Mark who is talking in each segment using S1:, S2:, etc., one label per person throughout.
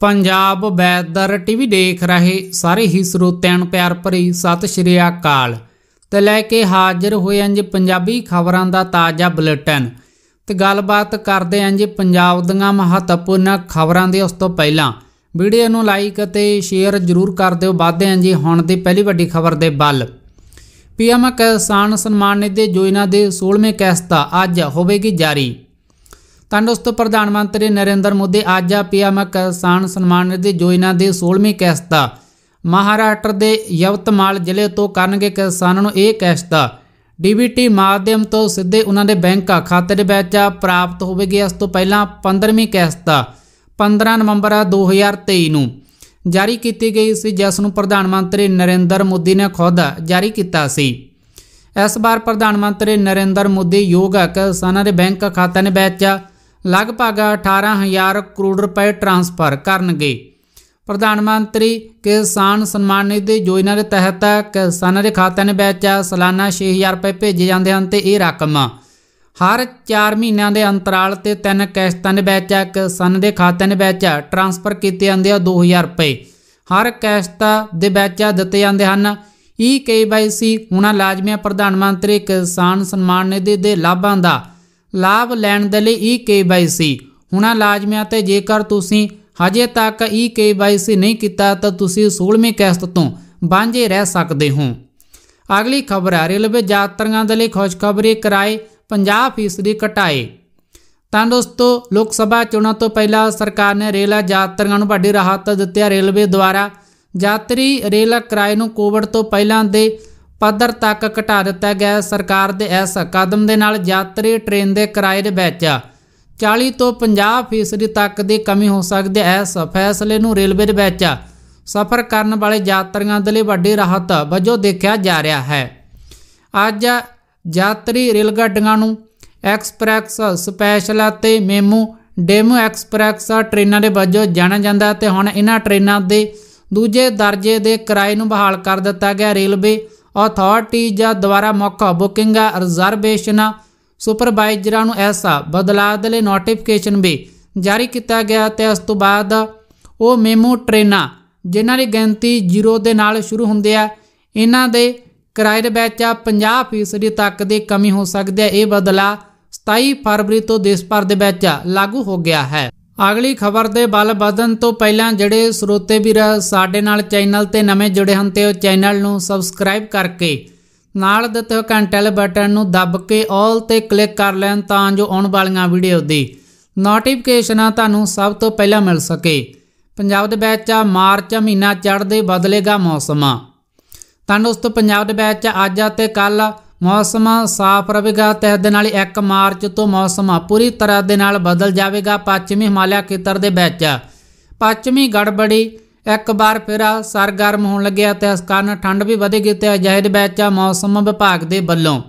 S1: Punjab weather TV ਦੇਖ ਰਹੇ ਸਾਰੇ ਹੀ ਸਰੋਤਿਆਂ ਨੂੰ ਪਿਆਰ ਭਰੀ ਸਤਿ ਸ਼੍ਰੀ ਅਕਾਲ ਤੇ ਲੈ ਕੇ ਹਾਜ਼ਰ ਹੋਏ ਅੰਜ ਪੰਜਾਬੀ ਖਬਰਾਂ ਦਾ ਤਾਜ਼ਾ ਬੁਲੇਟਿਨ ਤੇ ਗੱਲਬਾਤ ਕਰਦੇ ਅੰਜ ਪੰਜਾਬ ਦੀਆਂ ਮਹੱਤਵਪੂਰਨ ਖਬਰਾਂ ਦੇ ਉਸ ਤੋਂ ਪਹਿਲਾਂ ਵੀਡੀਓ ਨੂੰ ਲਾਈਕ ਅਤੇ ਸ਼ੇਅਰ ਜ਼ਰੂਰ ਕਰ ਦਿਓ ਵਾਧੇ ਅੰਜ ਹੁਣ ਦੀ ਪਹਿਲੀ ਵੱਡੀ ਖਬਰ ਦੇ ਵੱਲ ਪੀਐਮ ਕਿਸਾਨ ਸਨਮਾਨ ਨਿਧੀ ਯੋਜਨਾ ਦੇ 16ਵੇਂ ਕਿਸ਼ਤ ਅੱਜ ਹੋਵੇਗੀ ਜਾਰੀ ਤਾਂ ਦੋਸਤੋ ਪ੍ਰਧਾਨ ਮੰਤਰੀ ਨਰਿੰਦਰ ਮੋਦੀ ਅੱਜ ਆ ਪੀਐਮ ਕਿਸਾਨ ਸਨਮਾਨ ਨਿਧੀ ਯੋਜਨਾ ਦੀ 16ਵੀਂ ਕਿਸ਼ਤ ਮਹਾਰਾਸ਼ਟਰ ਦੇ ਯਵਤਮਾਲ ਜ਼ਿਲ੍ਹੇ ਤੋਂ ਕਰਨਗੇ ਕਿਸਾਨਾਂ ਨੂੰ ਇਹ ਕਿਸ਼ਤ ਡੀਬੀਟੀ ਮਾਧਿਅਮ ਤੋਂ ਸਿੱਧੇ ਉਹਨਾਂ ਦੇ ਬੈਂਕ ਖਾਤੇ ਦੇ ਵਿੱਚ ਪ੍ਰਾਪਤ ਹੋਵੇਗੀ ਇਸ ਤੋਂ ਪਹਿਲਾਂ 15ਵੀਂ ਕਿਸ਼ਤ 15 ਨਵੰਬਰ 2023 ਨੂੰ ਜਾਰੀ ਕੀਤੀ ਗਈ ਸੀ ਜਿਸ ਨੂੰ ਪ੍ਰਧਾਨ ਮੰਤਰੀ ਨਰਿੰਦਰ ਮੋਦੀ ਨੇ ਖੁਦ ਜਾਰੀ ਕੀਤਾ ਸੀ ਇਸ ਵਾਰ ਪ੍ਰਧਾਨ ਮੰਤਰੀ ਨਰਿੰਦਰ ਮੋਦੀ ਯੋਗ ਕਿਸਾਨਾਂ ਦੇ ਬੈਂਕ ਖਾਤਿਆਂ ਦੇ ਵਿੱਚ ਲਗਭਗ 18000 ਕਰੋੜ ਰੁਪਏ ਟ੍ਰਾਂਸਫਰ ਕਰਨਗੇ ਪ੍ਰਧਾਨ ਮੰਤਰੀ ਕਿਸਾਨ ਸਨਮਾਨ ਨਿਧੀ ਯੋਜਨਾ ਦੇ ਤਹਿਤ ਕਿਸਾਨਾਂ ਦੇ ਖਾਤਿਆਂ ਵਿੱਚ ਸਾਲਾਨਾ 6000 ਰੁਪਏ ਭੇਜੇ ਜਾਂਦੇ ਹਨ ਤੇ ਇਹ ਰਕਮ ਹਰ 4 ਮਹੀਨਿਆਂ ਦੇ ਅੰਤਰਾਲ ਤੇ ਤਿੰਨ ਕਿਸ਼ਤਾਂ ਦੇ ਵਿੱਚ ਕਿਸਾਨ ਦੇ ਖਾਤਿਆਂ ਵਿੱਚ ਟ੍ਰਾਂਸਫਰ ਕੀਤੇ ਜਾਂਦੇ ਆ 2000 ਰੁਪਏ ਹਰ ਕਿਸ਼ਤ ਦੇ ਵਿੱਚ ਦਿੱਤੇ ਜਾਂਦੇ ਹਨ ਈ ਕੇ ਸੀ ਹੁਣਾਂ ਲਾਜ਼ਮੀ ਹੈ ਪ੍ਰਧਾਨ ਮੰਤਰੀ ਕਿਸਾਨ ਸਨਮਾਨ ਨਿਧੀ ਦੇ ਲਾਭਾਂ ਦਾ ਲਾਭ ਲੈਣ ਦੇ ਲਈ ਈ EKYC ਹੁਣਾ ਲਾਜ਼ਮੀ ਤੇ ਜੇਕਰ ਤੁਸੀਂ ਹਜੇ ਤੱਕ ਈ ਸੀ ਨਹੀਂ ਕੀਤਾ ਤਾਂ ਤੁਸੀਂ 16ਵੇਂ ਕਿਸ਼ਤ ਤੋਂ ਬਾਂਝੇ ਰਹਿ ਸਕਦੇ ਹੋ ਅਗਲੀ ਖਬਰ ਹੈ ਰੇਲਵੇ ਯਾਤਰੀਆਂ ਦੇ ਲਈ ਖੁਸ਼ਖਬਰੀ ਕਿਰਾਏ 50% ਘਟਾਏ ਤਾਂ ਦੋਸਤੋ ਲੋਕ ਸਭਾ ਚੋਣਾਂ ਤੋਂ ਪਹਿਲਾਂ ਸਰਕਾਰ ਨੇ ਰੇਲ ਯਾਤਰੀਆਂ ਨੂੰ ਵੱਡੀ ਰਾਹਤ ਦਿੱਤੀ ਹੈ ਰੇਲਵੇ ਦੁਆਰਾ ਯਾਤਰੀ ਰੇਲ ਕਿਰਾਏ ਨੂੰ ਕੋਵਿਡ ਤੋਂ ਪਹਿਲਾਂ ਦੇ ਪੱਧਰ ਤੱਕ ਘਟਾ ਦਿੱਤਾ ਗਿਆ ਸਰਕਾਰ ਦੇ ਇਸ ਕਦਮ ਦੇ ਨਾਲ ਯਾਤਰੀ ਟ੍ਰੇਨ ਦੇ ਕਿਰਾਏ ਦੇ ਵਿੱਚ 40 ਤੋਂ 50% ਤੱਕ ਦੀ ਕਮੀ ਹੋ ਸਕਦੀ ਹੈ ਇਸ ਫੈਸਲੇ ਨੂੰ ਰੇਲਵੇ ਦੇ ਵਿੱਚ ਸਫ਼ਰ ਕਰਨ ਵਾਲੇ ਯਾਤਰੀਆਂ ਦੇ ਲਈ ਵੱਡੀ ਰਾਹਤ ਵਜੋਂ ਦੇਖਿਆ ਜਾ ਰਿਹਾ ਹੈ ਅੱਜ ਯਾਤਰੀ ਰੇਲ ਗੱਡੀਆਂ ਨੂੰ ਐਕਸਪ੍ਰੈਸ ਸਪੈਸ਼ਲ ਅਤੇ ਮੇਮੂ ਡੇਮੋ ਐਕਸਪ੍ਰੈਸ ਟ੍ਰੇਨਾਂ ਦੇ ਵਜੋਂ ਜਾਣਿਆ ਜਾਂਦਾ ਤੇ ਹੁਣ ਇਹਨਾਂ ਟ੍ਰੇਨਾਂ ਦੇ ਦੂਜੇ ਦਰਜੇ ਦੇ ਕਿਰਾਏ ਨੂੰ ਬਹਾਲ ਕਰ ਦਿੱਤਾ ਗਿਆ ਰੇਲਵੇ ਅਥਾਰਟੀ ਜਾਂ ਦੁਆਰਾ ਮੁੱਖ ਬੁਕਿੰਗ ਰਿਜ਼ਰਵੇਸ਼ਨ ਸੁਪਰਵਾਈਜ਼ਰਾਂ ਨੂੰ ਐਸਾ ਬਦਲਾਅ ਲਈ ਨੋਟੀਫਿਕੇਸ਼ਨ ਵੀ ਜਾਰੀ ਕੀਤਾ ਗਿਆ ਤੇ ਉਸ ਤੋਂ ਬਾਅਦ ਉਹ ਮੈਮੂ ਟ੍ਰੇਨਾਂ ਜਿਨ੍ਹਾਂ ਦੀ ਗਿਣਤੀ 0 ਦੇ ਨਾਲ ਸ਼ੁਰੂ ਹੁੰਦੇ ਆ ਇਹਨਾਂ ਦੇ ਕਿਰਾਏ ਦੇ ਵਿੱਚ 50% ਤੱਕ ਦੀ ਕਮੀ ਹੋ ਸਕਦੀ ਹੈ ਇਹ ਬਦਲਾ 27 ਫਰਵਰੀ ਤੋਂ ਦੇਸ਼ ਭਰ ਦੇ ਵਿੱਚ ਲਾਗੂ ਹੋ ਗਿਆ ਹੈ ਅਗਲੀ ਖਬਰ ਦੇ ਬਲ ਵਧਣ ਤੋਂ ਪਹਿਲਾਂ ਜਿਹੜੇ ਸਰੋਤੇ ਵੀਰ ਸਾਡੇ ਨਾਲ ਚੈਨਲ ਤੇ ਨਵੇਂ ਜੁੜੇ ਹਨ ਤੇ ਉਹ ਚੈਨਲ ਨੂੰ ਸਬਸਕ੍ਰਾਈਬ ਕਰਕੇ ਨਾਲ ਦਿੱਤੇ ਹੋਏ ਘੰਟੇ ਬਟਨ ਨੂੰ ਦੱਬ ਕੇ 올 ਤੇ ਕਲਿੱਕ ਕਰ ਲੈਣ ਤਾਂ ਜੋ ਆਉਣ ਵਾਲੀਆਂ ਵੀਡੀਓ ਦੀ ਨੋਟੀਫਿਕੇਸ਼ਨਾਂ ਤੁਹਾਨੂੰ ਸਭ ਤੋਂ ਪਹਿਲਾਂ ਮਿਲ ਸਕੇ ਪੰਜਾਬ ਦੇ ਵਿੱਚ ਮਾਰਚ ਮਹੀਨਾ ਚੜ੍ਹਦੇ ਬਦਲੇਗਾ ਮੌਸਮ ਤਾਂ ਦੋਸਤੋ ਪੰਜਾਬ ਦੇ ਵਿੱਚ ਅੱਜ ਅਤੇ ਕੱਲ੍ਹ ਮੌਸਮ ਸਾਫ਼ ਰਹੇਗਾ ਤੇ ਇਸ ਦੇ ਨਾਲ 1 ਮਾਰਚ ਤੋਂ ਮੌਸਮ ਪੂਰੀ ਤਰ੍ਹਾਂ ਦੇ ਨਾਲ ਬਦਲ ਜਾਵੇਗਾ ਪੱਛਮੀ ਹਿਮਾਲਿਆ ਖੇਤਰ ਦੇ ਵਿੱਚ ਪੱਛਮੀ ਗੜਬੜੀ ਇੱਕ ਵਾਰ ਫਿਰ ਸਰਗਰਮ ਹੋਣ ਲੱਗਿਆ ਤੇ ਇਸ ਕਾਰਨ ਠੰਡ ਵੀ ਵਧੇਗੀ ਤੇ ਅਜਿਹੇ ਵਿੱਚ ਮੌਸਮ ਵਿਭਾਗ ਦੇ ਵੱਲੋਂ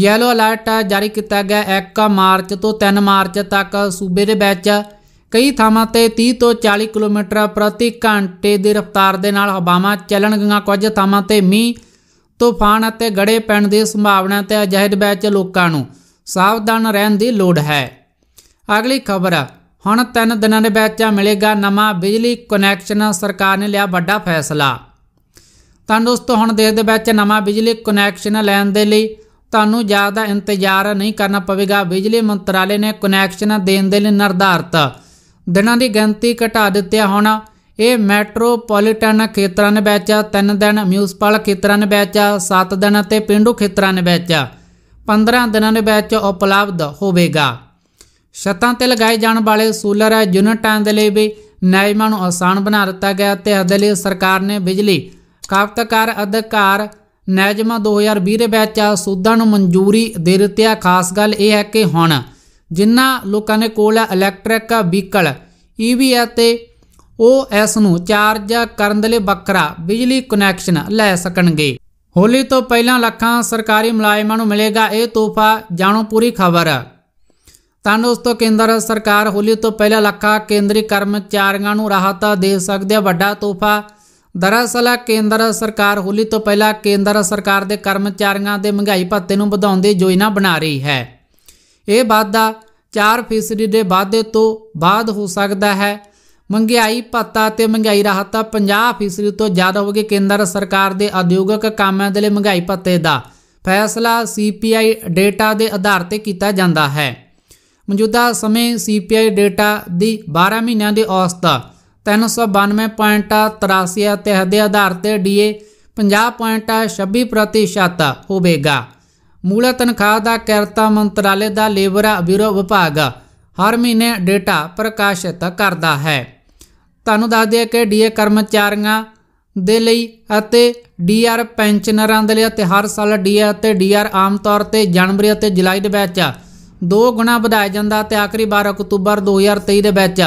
S1: ਯੈਲੋ ਅਲਰਟ ਜਾਰੀ ਕੀਤਾ ਗਿਆ 1 ਮਾਰਚ ਤੋਂ 3 ਮਾਰਚ ਤੱਕ ਸੂਬੇ ਦੇ ਵਿੱਚ ਕਈ ਥਾਵਾਂ ਤੇ 30 ਤੋਂ 40 ਕਿਲੋਮੀਟਰ ਪ੍ਰਤੀ ਘੰਟੇ ਦੀ ਰਫ਼ਤਾਰ ਦੇ ਨਾਲ ਹਵਾਵਾਂ ਚੱਲਣਗੀਆਂ ਕੁਝ ਥਾਵਾਂ ਤੇ ਮੀਂਹ ਤੂਫਾਨ ਅਤੇ ਗੜੇ ਪੈਣ ਦੀ ਸੰਭਾਵਨਾ ਤੇ ਅਜਿਹੇ ਵਿੱਚ ਲੋਕਾਂ ਨੂੰ ਸਾਵਧਾਨ ਰਹਿਣ ਦੀ ਲੋੜ ਹੈ ਅਗਲੀ ਖਬਰ ਹੁਣ 3 ਦਿਨਾਂ ਦੇ ਵਿੱਚ ਮਿਲੇਗਾ ਨਵਾਂ ਬਿਜਲੀ ਕਨੈਕਸ਼ਨ ਸਰਕਾਰ ਨੇ ਲਿਆ ਵੱਡਾ ਫੈਸਲਾ ਤਾਂ ਦੋਸਤੋ ਹੁਣ ਦੇਸ਼ ਦੇ ਵਿੱਚ ਨਵਾਂ ਬਿਜਲੀ ਕਨੈਕਸ਼ਨ ਲੈਣ ਦੇ ਲਈ ਤੁਹਾਨੂੰ ਜ਼ਿਆਦਾ ਇੰਤਜ਼ਾਰ ਨਹੀਂ ਕਰਨਾ ਪਵੇਗਾ ਬਿਜਲੀ ਮੰਤਰਾਲੇ ਨੇ ਕਨੈਕਸ਼ਨ ਦੇਣ ਦੇ ਲਈ ਨਿਰਧਾਰਤ ਦਿਨਾਂ ਦੀ ਗਿਣਤੀ ਘਟਾ ਦਿੱਤੀ ਹੁਣ ਇਹ ਮੈਟਰੋਪੋਲੀਟਨ ਖੇਤਰਾਂ ਦੇ ਵਿੱਚ 3 ਦਿਨ ਮਿਊਨਿਸਪਲ ਖੇਤਰਾਂ ਦੇ ਵਿੱਚ 7 ਦਿਨ ਅਤੇ ਪਿੰਡੂ ਖੇਤਰਾਂ ਦੇ ਵਿੱਚ 15 ਦਿਨਾਂ ਦੇ ਵਿੱਚ ਉਪਲਬਧ ਹੋਵੇਗਾ ਛੱਤਾਂ ਤੇ ਲਗਾਏ ਜਾਣ ਵਾਲੇ ਸੋਲਰ ਯੂਨਿਟਾਂ ਦੇ ਲਈ ਵੀ ਨਿਯਮਾਂ ਨੂੰ ਆਸਾਨ ਬਣਾ ਦਿੱਤਾ ਗਿਆ ਤੇ ਅਦੇ ਲਈ ਸਰਕਾਰ ਨੇ ਬਿਜਲੀ ਕਾਪਤਕਾਰ ਅਧਿਕਾਰ ਨਿਯਮਾਂ 2020 ਦੇ ਵਿੱਚ ਸੂਦਾਂ ਨੂੰ ਮਨਜ਼ੂਰੀ ਦੇ ਦਿੱਤੀ ਆ ਖਾਸ ਗੱਲ ਇਹ ਹੈ ਕਿ ਹੁਣ ਜਿਨ੍ਹਾਂ ਲੋਕਾਂ ਨੇ ਕੋਲ ਇਲੈਕਟ੍ਰਿਕ ਵਹੀਕਲ ਈਵੀ ਅਤੇ ਉਹ ਇਸ ਨੂੰ ਚਾਰਜ ਕਰਨ ਦੇ ਲਈ ਵੱਖਰਾ ਬਿਜਲੀ ਕਨੈਕਸ਼ਨ ਲੈ ਸਕਣਗੇ ਹੋਲੀ ਤੋਂ ਪਹਿਲਾਂ ਲੱਖਾਂ ਸਰਕਾਰੀ ਮੁਲਾਜ਼ਮਾਂ ਨੂੰ ਮਿਲੇਗਾ ਇਹ ਤੋਹਫਾ ਜਾਣੋ ਪੂਰੀ ਖਬਰ ਤਾਂ ਦੋਸਤੋ ਕੇਂਦਰ ਸਰਕਾਰ ਹੋਲੀ ਤੋਂ ਪਹਿਲਾਂ ਲੱਖਾਂ ਕੇਂਦਰੀ ਕਰਮਚਾਰੀਆਂ ਨੂੰ ਰਾਹਤ ਦੇ ਸਕਦੇ ਆ ਵੱਡਾ ਤੋਹਫਾ ਦਰਅਸਲ ਕੇਂਦਰ ਸਰਕਾਰ ਹੋਲੀ ਤੋਂ ਪਹਿਲਾਂ ਕੇਂਦਰ ਸਰਕਾਰ ਦੇ ਕਰਮਚਾਰੀਆਂ ਦੇ ਮਹਿੰਗਾਈ ਭੱਤੇ ਨੂੰ ਵਧਾਉਣ ਦੀ ਯੋਜਨਾ ਬਣਾ ਰਹੀ ਹੈ ਇਹ ਵਾਅਦਾ 4% ਦੇ ਵਾਅਦੇ ਤੋਂ ਬਾਅਦ ਹੋ ਸਕਦਾ ਹੈ ਮਹਿੰਗਾਈ ਭੱਤਾ ਤੇ ਮਹਿੰਗਾਈ ਰਾਹਤ 50 50% ਤੋਂ ਜ਼ਿਆਦਾ ਹੋ ਗਏ ਕੇਂਦਰ ਸਰਕਾਰ ਦੇ ਉਦਯੋਗਿਕ ਕਾਮਿਆਂ ਦੇ ਲਈ ਮਹਿੰਗਾਈ ਭੱਤੇ ਦਾ ਫੈਸਲਾ ਸੀਪੀਆਈ ਡੇਟਾ ਦੇ ਆਧਾਰ ਤੇ ਕੀਤਾ ਜਾਂਦਾ ਹੈ ਮੌਜੂਦਾ ਸਮੇਂ ਸੀਪੀਆਈ ਡੇਟਾ ਦੀ 12 ਮਹੀਨਿਆਂ ਦੀ ਔਸਤ 392.83 ਤੇ ਦੇ ਆਧਾਰ ਤੇ ਡੀਏ 50.26% ਹੋਵੇਗਾ ਮੂਲ ਤਨਖਾਹ ਦਾ ਕਰਤਾ ਮੰਤਰਾਲੇ ਦਾ ਲੇਬਰ ਬਿਊਰੋ ਵਿਭਾਗ ਹਰ ਮਹੀਨੇ ਡੇਟਾ ਪ੍ਰਕਾਸ਼ਿਤ ਕਰਦਾ ਹੈ ਤੁਹਾਨੂੰ ਦੱਸ ਦਿਆ ਕਿ ਡੀਏ ਕਰਮਚਾਰੀਆਂ ਦੇ ਲਈ ਅਤੇ ਡੀਆਰ ਪੈਨਸ਼ਨਰਾਂ ਦੇ ਲਈ ਅਤੇ ਹਰ ਸਾਲ ਡੀਏ ਅਤੇ ਡੀਆਰ ਆਮ ਤੌਰ ਤੇ ਜਨਵਰੀ ਅਤੇ ਜੁਲਾਈ ਦੇ ਵਿੱਚ ਦੋ ਗੁਣਾ ਵਧਾਇਆ ਜਾਂਦਾ ਤੇ ਆਖਰੀ 12 ਅਕਤੂਬਰ 2023 ਦੇ ਵਿੱਚ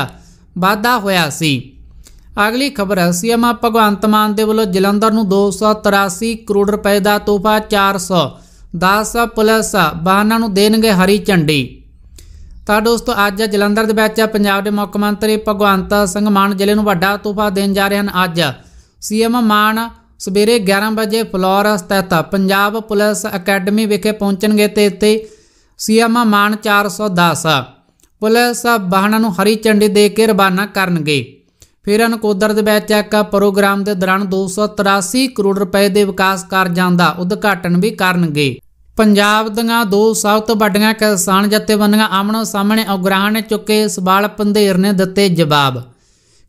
S1: ਵਾਧਾ ਹੋਇਆ ਸੀ ਅਗਲੀ ਖਬਰ ਹੈ ਸੀਐਮ ਭਗਵੰਤ ਮਾਨ ਦੇ ਵੱਲੋਂ ਜਲੰਧਰ ਨੂੰ 283 ਕਰੋੜ ਰੁਪਏ ਦਾ ਤੋਹਫਾ 410 ਪਲੱਸ ਵਾਹਨਾਂ ਨੂੰ ਦੇਣਗੇ ਹਰੀ ਝੰਡੀ ਤਾਂ ਦੋਸਤੋ ਅੱਜ ਜਲੰਧਰ ਦੇ ਵਿੱਚ ਪੰਜਾਬ ਦੇ ਮੁੱਖ ਮੰਤਰੀ ਭਗਵੰਤ ਸਿੰਘ ਮਾਨ ਜ਼ਿਲ੍ਹੇ ਨੂੰ ਵੱਡਾ ਤੋਹਫਾ ਦੇਣ ਜਾ ਰਹੇ ਹਨ ਅੱਜ ਸੀਐਮ ਮਾਨ ਸਵੇਰੇ 11 ਵਜੇ ਫਲੋਰ ਸਥਿਤ ਪੰਜਾਬ ਪੁਲਿਸ ਅਕੈਡਮੀ ਵਿਖੇ ਪਹੁੰਚਣਗੇ ਤੇ ਇੱਥੇ ਸੀਐਮ ਮਾਨ 410 ਪੁਲਿਸ ਵਾਹਨਾਂ ਨੂੰ ਹਰੀ ਝੰਡੀ ਦੇ ਕੇ ਰਵਾਨਾ ਕਰਨਗੇ ਫਿਰ ਅਨਕੋਦਰ ਦੇ ਵਿੱਚ ਇੱਕ ਪ੍ਰੋਗਰਾਮ ਦੇ ਦੌਰਾਨ 283 ਕਰੋੜ ਰੁਪਏ ਦੇ ਵਿਕਾਸ ਕਾਰਜਾਂ ਦਾ ਉਦਘਾਟਨ ਵੀ ਕਰਨਗੇ ਪੰਜਾਬ ਦੀਆਂ ਦੋ ਸਭ ਤੋਂ ਵੱਡੀਆਂ ਕਿਸਾਨ ਜਥੇਬੰਦੀਆਂ ਆਮਣੋ ਸਾਹਮਣੇ ਉਗਰਾਹਣ ਚੁੱਕੇ ਸਵਾਲ ਪੰਧੇਰ ਨੇ ਦਿੱਤੇ ਜਵਾਬ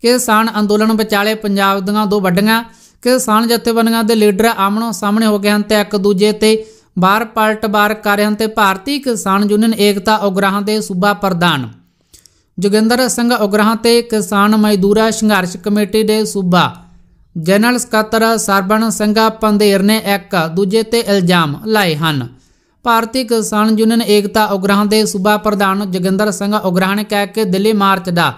S1: ਕਿਸਾਨ ਅੰਦੋਲਨ ਵਿਚਾਲੇ ਪੰਜਾਬ ਦੀਆਂ ਦੋ ਵੱਡੀਆਂ ਕਿਸਾਨ ਜਥੇਬੰਦੀਆਂ ਦੇ ਲੀਡਰ ਆਮਣੋ ਸਾਹਮਣੇ ਹੋ ਗਏ ਹਨ ਤੇ ਇੱਕ ਦੂਜੇ ਤੇ ਬਾਰ ਪਲਟਵਾਰ ਕਰ ਰਹੇ ਹਨ ਤੇ ਭਾਰਤੀ ਕਿਸਾਨ ਯੂਨੀਅਨ ਏਕਤਾ ਉਗਰਾਹਾਂ ਦੇ ਸੂਬਾ ਪ੍ਰਧਾਨ ਜੋਗਿੰਦਰ ਸਿੰਘ ਉਗਰਾਹਾਂ ਤੇ ਕਿਸਾਨ ਮਜ਼ਦੂਰਾ ਸੰਘਰਸ਼ ਕਮੇਟੀ ਦੇ ਸੂਬਾ ਜਨਰਲ ਸਕੱਤਰ ਸਰਬਣ ਸੰਘਾ ਪੰਧੇਰ ਨੇ ਇੱਕ ਦੂਜੇ ਤੇ ਇਲਜ਼ਾਮ ਲਾਏ ਹਨ ਭਾਰਤੀ ਕਿਸਾਨ ਯੂਨੀਅਨ ਏਕਤਾ ਉਗਰਾਹ ਦੇ ਸੂਬਾ ਪ੍ਰਧਾਨ ਜਗਿੰਦਰ ਸਿੰਘ ਉਗਰਾਹ ਨੇ ਕਹਿ ਕੇ ਦਿੱਲੀ ਮਾਰਚ ਦਾ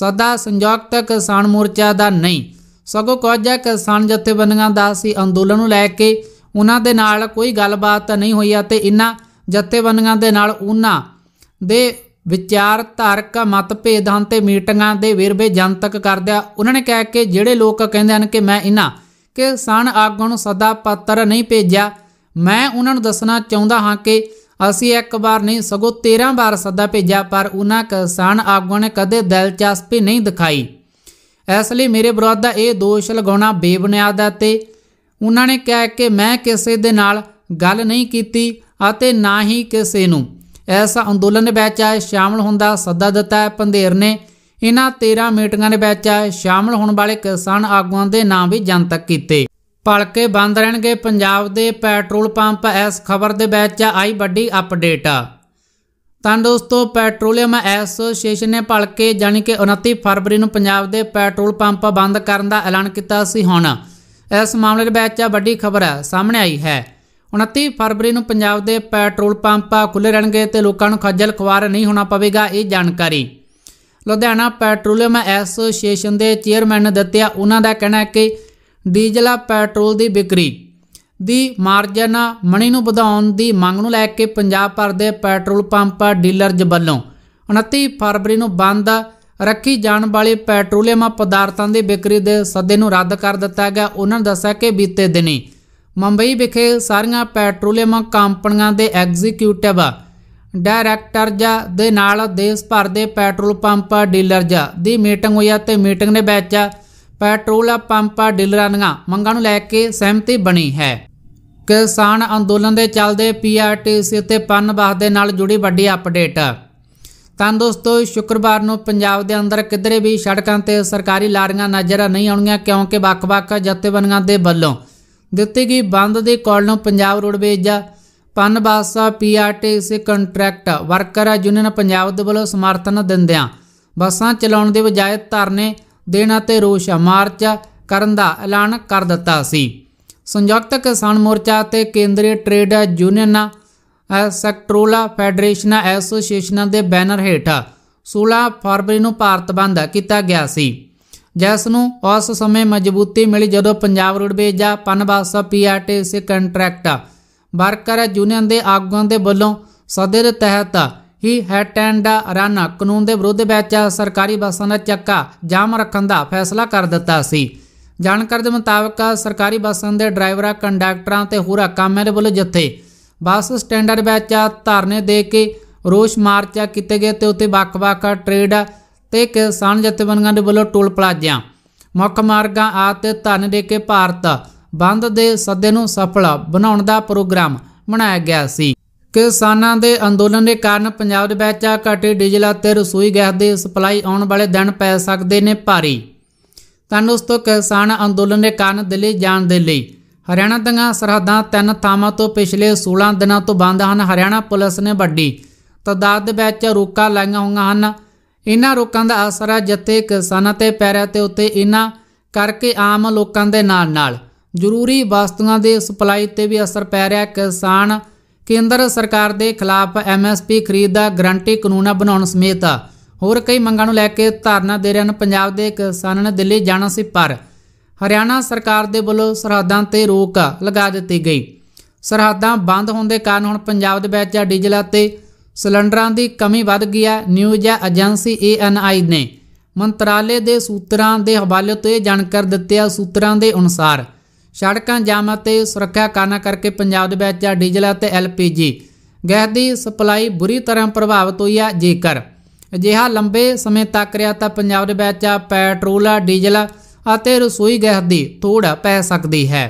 S1: ਸਦਾ ਸੰਯੁਕਤ ਕਿਸਾਨ ਮੋਰਚਾ ਦਾ ਨਹੀਂ ਸਗੋਂ ਕੋਜਾ ਕਿਸਾਨ ਜਥੇਬੰਦੀਆਂ ਦਾ ਸੀ ਅੰਦੋਲਨ ਨੂੰ ਲੈ ਕੇ ਉਹਨਾਂ ਦੇ ਨਾਲ ਕੋਈ ਗੱਲਬਾਤ ਨਹੀਂ ਹੋਈ ਅਤੇ ਇਨ੍ਹਾਂ ਜਥੇਬੰਦੀਆਂ ਦੇ ਨਾਲ ਉਹਨਾਂ ਦੇ ਵਿਚਾਰ ਧਾਰਕ ਮਤ ਭੇਦਾਂ ਤੇ ਮੀਟਿੰਗਾਂ ਦੇ ਵਿਰਵੇ ਜਨਤਕ ਕਰਦਿਆ ਉਹਨਾਂ ਨੇ ਕਹਿ ਕੇ ਜਿਹੜੇ ਲੋਕ ਕਹਿੰਦੇ ਹਨ ਕਿ ਮੈਂ ਇਹਨਾਂ ਸਣ ਆਗੂ ਨੂੰ ਸਦਾ ਪੱਤਰ ਨਹੀਂ ਭੇਜਿਆ ਮੈਂ ਉਹਨਾਂ ਨੂੰ ਦੱਸਣਾ ਚਾਹੁੰਦਾ ਹਾਂ ਕਿ ਅਸੀਂ ਇੱਕ ਵਾਰ ਨਹੀਂ ਸਗੋਂ 13 ਵਾਰ ਸਦਾ ਭੇਜਿਆ ਪਰ ਉਹਨਾਂ ਕਿਸਾਨ ਆਗੂ ਨੇ ਕਦੇ ਦਿਲਚਸਪੀ ਨਹੀਂ ਦਿਖਾਈ ਇਸ ਲਈ ਮੇਰੇ ਦਾ ਇਹ ਦੋਸ਼ ਲਗਾਉਣਾ ਬੇਬੁਨਿਆਦ ਹੈ ਤੇ ਉਹਨਾਂ ਨੇ ਕਿਹਾ ਕਿ ਮੈਂ ਕਿਸੇ ਦੇ ਨਾਲ ਗੱਲ ਨਹੀਂ ਕੀਤੀ ਅਤੇ ਨਾ ਹੀ ਕਿਸੇ ਨੂੰ ਇਸ ਅੰਦੋਲਨ ਵਿੱਚ ਸ਼ਾਮਲ ਹੁੰਦਾ ਸੱਦਾ ਦਿੱਤਾ ਹੈ ਪੰਧੇਰ ਨੇ ਇਹਨਾਂ 13 ਮੀਟਿੰਗਾਂ ਦੇ ਵਿੱਚ ਸ਼ਾਮਲ ਹੋਣ ਵਾਲੇ ਕਿਸਾਨ ਆਗੂਆਂ ਦੇ ਨਾਮ ਵੀ ਜਨਤਕ ਕੀਤੇ ਪਲਕੇ ਬੰਦ ਰਹਿਣਗੇ ਪੰਜਾਬ ਦੇ ਪੈਟਰੋਲ ਪੰਪ ਇਸ ਖਬਰ ਦੇ ਵਿੱਚ ਆਈ ਵੱਡੀ ਅਪਡੇਟ ਤਾਂ ਦੋਸਤੋ ਪੈਟਰੋਲੀਅਮ ਐਸੋਸੀਏਸ਼ਨ ਨੇ ਭਲਕੇ ਜਾਨੀ ਕਿ 29 ਫਰਵਰੀ ਨੂੰ ਪੰਜਾਬ ਦੇ ਪੈਟਰੋਲ ਪੰਪ ਬੰਦ ਕਰਨ ਦਾ ਐਲਾਨ ਕੀਤਾ ਸੀ ਹੁਣ ਇਸ ਮਾਮਲੇ ਦੇ ਵਿੱਚ ਵੱਡੀ ਖਬਰ ਸਾਹਮਣੇ ਆਈ ਹੈ 29 ਫਰਵਰੀ ਨੂੰ ਪੰਜਾਬ ਦੇ ਪੈਟਰੋਲ ਪੰਪ ਖੁੱਲੇ ਰਹਿਣਗੇ ਤੇ ਲੋਕਾਂ ਨੂੰ ਖੱਜਲ ਖਵਾਰ ਨਹੀਂ ਹੋਣਾ ਪਵੇਗਾ ਇਹ ਜਾਣਕਾਰੀ ਲੁਧਿਆਣਾ ਪੈਟਰੋਲੀਅਮ ਐਸੋਸੀਏਸ਼ਨ ਦੇ ਚੇਅਰਮੈਨ ਨੇ ਦਿੱਤਿਆ ਉਹਨਾਂ ਦਾ ਕਹਿਣਾ ਹੈ ਕਿ ਡੀਜ਼ਲ ਆ ਪੈਟਰੋਲ ਦੀ ਵਿਕਰੀ ਦੀ ਮਾਰਜਨ ਮਣੀ ਨੂੰ ਵਧਾਉਣ ਦੀ ਮੰਗ ਨੂੰ ਲੈ ਕੇ ਪੰਜਾਬ ਭਰ ਦੇ ਪੈਟਰੋਲ ਪੰਪ ਡੀਲਰਜ਼ ਵੱਲੋਂ 29 ਫਰਵਰੀ ਨੂੰ ਬੰਦ ਰੱਖੀ ਜਾਣ ਵਾਲੇ ਪੈਟਰੋਲੀਅਮ ਪਦਾਰਥਾਂ ਦੀ ਵਿਕਰੀ ਦੇ ਸੱਦੇ ਨੂੰ ਰੱਦ ਕਰ ਦਿੱਤਾ ਗਿਆ ਉਹਨਾਂ ਨੇ ਦੱਸਿਆ ਕਿ ਬੀਤੇ ਦਿਨੀ ਮੁੰਬਈ ਵਿਖੇ ਸਾਰੀਆਂ ਪੈਟਰੋਲੀਅਮ ਕੰਪਨੀਆਂ ਦੇ ਐਗਜ਼ੀਕਿਊਟਿਵ ਡਾਇਰੈਕਟਰ ਜਾਂ ਦੇ ਨਾਲ ਦੇਸ਼ ਭਰ ਦੇ ਪੈਟਰੋਲ ਪੰਪ ਡੀਲਰ ਜਾਂ ਦੀ ਮੀਟਿੰਗ ਹੋਈ ਅਤੇ ਮੀਟਿੰਗ ਦੇ ਵਿੱਚ ਪੈਟਰੋਲ ਪੰਪ ਡੀਲਰਾਂ ਦੀਆਂ ਮੰਗਾਂ ਨੂੰ ਲੈ ਕੇ ਸਹਿਮਤੀ ਬਣੀ ਹੈ ਕਿਸਾਨ ਅੰਦੋਲਨ ਦੇ ਚੱਲਦੇ ਪੀਆਰਟੀਸੀ ਤੇ ਪਨਬਾਸ ਦੇ ਨਾਲ ਜੁੜੀ ਵੱਡੀ ਅਪਡੇਟ ਤਾਂ ਦੋਸਤੋ ਸ਼ੁੱਕਰਵਾਰ ਨੂੰ ਪੰਜਾਬ ਦੇ ਅੰਦਰ ਕਿਧਰੇ ਵੀ ਸੜਕਾਂ ਤੇ ਸਰਕਾਰੀ ਲਾਰੀਆਂ ਨਜ਼ਰ ਨਹੀਂ ਆਉਣਗੀਆਂ ਕਿਉਂਕਿ ਵੱਖ-ਵੱਖ ਜਥੇਬੰਦੀਆਂ ਦੇ ਵੱਲੋਂ ਦਿੱਤੀ ਗਈ ਬੰਦ ਦੇ ਕਾਲਮ Punjab roadways PRTC contract worker union Punjab ਦੇ ਵੱਲੋਂ ਸਮਰਥਨ ਦਿੰਦਿਆਂ ਬੱਸਾਂ ਚਲਾਉਣ ਦੇ ਬਜਾਏ ਧਰਨੇ ਦੇਣ ਅਤੇ ਰੋਸ ਮਾਰਚ ਕਰਨ ਦਾ ਐਲਾਨ ਕਰ ਦਿੱਤਾ ਸੀ ਸੰਯੁਕਤ ਕਿਸਾਨ ਮੋਰਚਾ ਤੇ ਕੇਂਦਰੀ ਟ੍ਰੇਡ ਯੂਨੀਅਨ ਸੈਕਟਰੋਲਾ ਫੈਡਰੇਸ਼ਨ ਐਸੋਸੀਏਸ਼ਨਾਂ ਦੇ ਬੈਨਰ ਹੇਠ 16 ਫਰਵਰੀ ਨੂੰ ਭਾਰਤ ਬੰਦ ਕੀਤਾ ਗਿਆ ਸੀ ਜਿਸ ਨੂੰ ਉਸ ਸਮੇਂ ਮਜ਼ਬੂਤੀ ਮਿਲੀ ਜਦੋਂ ਪੰਜਾਬ ਰੋਡਵੇਜ ਦਾ ਪਨਬਾਸਾ ਸੇ ਕੰਟਰੈਕਟ ਵਰਕਰ ਯੂਨੀਅਨ ਦੇ ਆਗੂਆਂ ਦੇ ਵੱਲੋਂ ਸਦੇ ਦੇ ਤਹਿਤ ਹੀ ਹੈਟ ਐਂਡ ਰਨ ਕਾਨੂੰਨ ਦੇ ਵਿਰੁੱਧ ਵਿੱਚ ਸਰਕਾਰੀ ਬੱਸਾਂ ਦਾ ਚੱਕਾ ਜਾਮ ਰੱਖਣ ਦਾ ਫੈਸਲਾ ਕਰ ਦਿੱਤਾ ਸੀ ਜਾਣਕਾਰੀ ਦੇ ਮੁਤਾਬਕ ਸਰਕਾਰੀ ਬੱਸਾਂ ਦੇ ਡਰਾਈਵਰਾਂ ਕੰਡਕਟਰਾਂ ਤੇ ਹੋਰ ਕਾਮਿਆਂ ਦੇ ਵੱਲੋਂ ਜਿੱਥੇ ਬੱਸ ਸਟੈਂਡਰ ਵਿੱਚ ਧਰਨੇ ਦੇ ਕੇ ਰੋਸ ਮਾਰਚਾ ਕੀਤੇ ਗਏ ਤੇ ਉੱਤੇ ਵੱਖ-ਵੱਖ ਟ੍ਰੇਡ ਤੇ ਕਿਸਾਨ ਜਥੇਬੰਦੀਆਂ ਦੇ ਵੱਲੋਂ ਟੋਲ ਪਲਾਜ਼ਿਆਂ ਮੁੱਖ ਮਾਰਗਾਂ ਆਤੇ ਧਨ ਦੇ ਕੇ ਭਾਰਤ ਬੰਦ ਦੇ ਸੱਦੇ ਨੂੰ ਸਫਲ ਬਣਾਉਣ ਦਾ ਪ੍ਰੋਗਰਾਮ ਬਣਾਇਆ ਗਿਆ ਸੀ ਕਿਸਾਨਾਂ ਦੇ ਅੰਦੋਲਨ ਦੇ ਕਾਰਨ ਪੰਜਾਬ ਦੇ ਵਿੱਚ ਘਟੇ ਡੀਜ਼ਲ ਅਤੇ ਰਸੋਈ ਗੈਸ ਦੇ ਸਪਲਾਈ ਆਉਣ ਵਾਲੇ ਦਿਨ ਪੈ ਸਕਦੇ ਨੇ ਭਾਰੀ ਤੋਂ ਕਿਸਾਨ ਅੰਦੋਲਨ ਦੇ ਕਾਰਨ ਦਿੱਲੀ ਜਾਣ ਦੇ ਲਈ ਹਰਿਆਣਾ ਦੀਆਂ ਸਰਹੱਦਾਂ ਤਿੰਨ ਥਾਵਾਂ ਤੋਂ ਪਿਛਲੇ 16 ਦਿਨਾਂ ਤੋਂ ਬੰਦ ਹਨ ਹਰਿਆਣਾ ਪੁਲਿਸ ਨੇ ਵੱਡੀ ਤਦਾਦ ਦੇ ਵਿੱਚ ਰੋਕਾਂ ਲਾਈਆਂ ਹੋਈਆਂ ਹਨ ਇਹਨਾਂ ਰੋਕਾਂ ਦਾ ਅਸਰ ਹੈ ਜਿੱਥੇ ਕਿਸਾਨਾਂ ਤੇ ਪੈਰਾਂ ਤੇ ਉੱਤੇ ਇਹਨਾਂ ਕਰਕੇ ਆਮ ਲੋਕਾਂ ਦੇ ਨਾਲ-ਨਾਲ ਜ਼ਰੂਰੀ ਵਸਤੂਆਂ ਦੇ ਸਪਲਾਈ ਤੇ ਵੀ ਅਸਰ ਪੈ ਰਿਹਾ ਕਿਸਾਨ ਕੇਂਦਰ ਸਰਕਾਰ ਦੇ ਖਿਲਾਫ ਐਮਐਸਪੀ ਖਰੀਦ ਦਾ ਗਰੰਟੀ ਕਾਨੂੰਨ ਬਣਾਉਣ ਸਮੇਤ ਹੋਰ ਕਈ ਮੰਗਾਂ ਨੂੰ ਲੈ ਕੇ ਧਰਨਾ ਦੇ ਰਹੇ ਹਨ ਪੰਜਾਬ ਦੇ ਕਿਸਾਨਾਂ ਨੇ ਦਿੱਲੀ ਜਾਣਾ ਸੀ ਪਰ ਹਰਿਆਣਾ ਸਰਕਾਰ ਦੇ ਵੱਲੋਂ ਸਰਹੱਦਾਂ ਤੇ ਰੋਕ ਲਗਾ ਦਿੱਤੀ ਗਈ ਸਰਹੱਦਾਂ ਬੰਦ ਹੋਣ ਦੇ ਕਾਰਨ ਹੁਣ ਪੰਜਾਬ ਦੇ ਵਿੱਚ ਡੀਜ਼ਲ ਅਤੇ ਸਿਲੰਡਰਾਂ ਦੀ ਕਮੀ ਵੱਧ ਗਈ ਹੈ ਨਿਊਜ਼ ਏਜੰਸੀ ANI ਨੇ ਮੰਤਰਾਲੇ ਦੇ ਸੂਤਰਾਂ ਦੇ ਹਵਾਲੇ ਤੋਂ ਇਹ ਜਾਣਕਾਰੀ ਦਿੱਤੀ ਹੈ ਸੂਤਰਾਂ ਦੇ ਅਨੁਸਾਰ ਸੜਕਾਂ ਜਾਮ ਅਤੇ ਸੁਰੱਖਿਆ ਕਾਰਨਾਂ ਕਰਕੇ ਪੰਜਾਬ ਦੇ ਵਿੱਚ ਡੀਜ਼ਲ ਅਤੇ ਜੀ ਗੈਸ ਦੀ ਸਪਲਾਈ ਬੁਰੀ ਤਰ੍ਹਾਂ ਪ੍ਰਭਾਵਿਤ ਹੋਈ ਹੈ ਜੇਕਰ ਅਜਿਹਾ ਲੰਬੇ ਸਮੇਂ ਤੱਕ ਰਿਹਾ ਤਾਂ ਪੰਜਾਬ ਦੇ ਵਿੱਚ ਪੈਟਰੋਲ ਡੀਜ਼ਲ ਅਤੇ ਰਸੋਈ ਗੈਸ ਦੀ ਥੋੜਾ ਪੈ ਸਕਦੀ ਹੈ